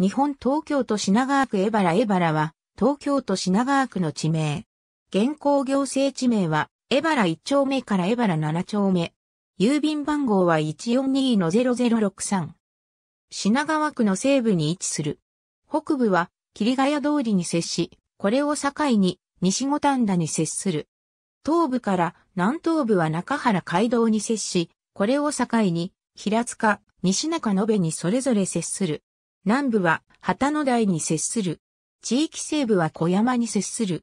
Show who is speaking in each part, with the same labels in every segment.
Speaker 1: 日本東京都品川区江原江原は、東京都品川区の地名。現行行政地名は、江原1丁目から江原7丁目。郵便番号は142-0063。品川区の西部に位置する。北部は、霧ヶ谷通りに接し、これを境に、西五反田に接する。東部から南東部は中原街道に接し、これを境に、平塚、西中延べにそれぞれ接する。南部は旗の台に接する。地域西部は小山に接する。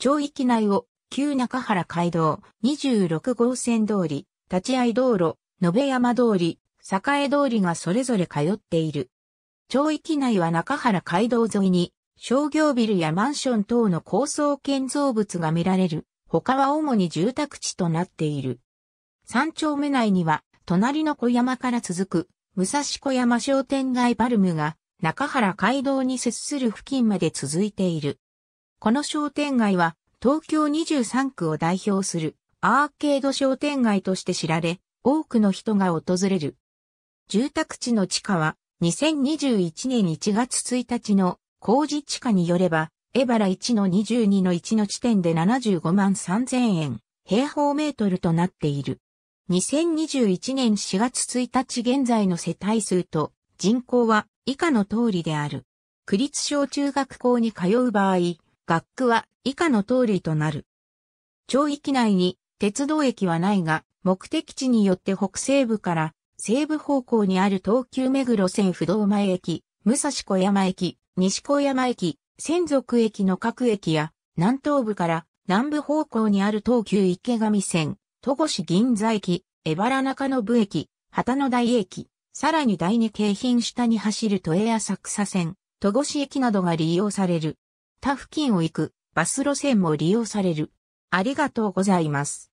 Speaker 1: 町域内を旧中原街道26号線通り、立合道路、延山通り、栄通りがそれぞれ通っている。町域内は中原街道沿いに商業ビルやマンション等の高層建造物が見られる。他は主に住宅地となっている。三丁目内には隣の小山から続く武蔵小山商店街バルムが中原街道に接する付近まで続いている。この商店街は東京23区を代表するアーケード商店街として知られ、多くの人が訪れる。住宅地の地価は2021年1月1日の工事地価によれば、エバラ1 22の1の地点で75万3000円、平方メートルとなっている。2021年4月1日現在の世帯数と人口は以下の通りである。区立小中学校に通う場合、学区は以下の通りとなる。町域内に鉄道駅はないが、目的地によって北西部から西部方向にある東急目黒線不動前駅、武蔵小山駅、西小山駅、仙族駅の各駅や、南東部から南部方向にある東急池上線、戸越銀座駅、江原中部駅、旗の台駅、さらに第二京浜下に走る都営浅草線、戸越駅などが利用される。他付近を行くバス路線も利用される。ありがとうございます。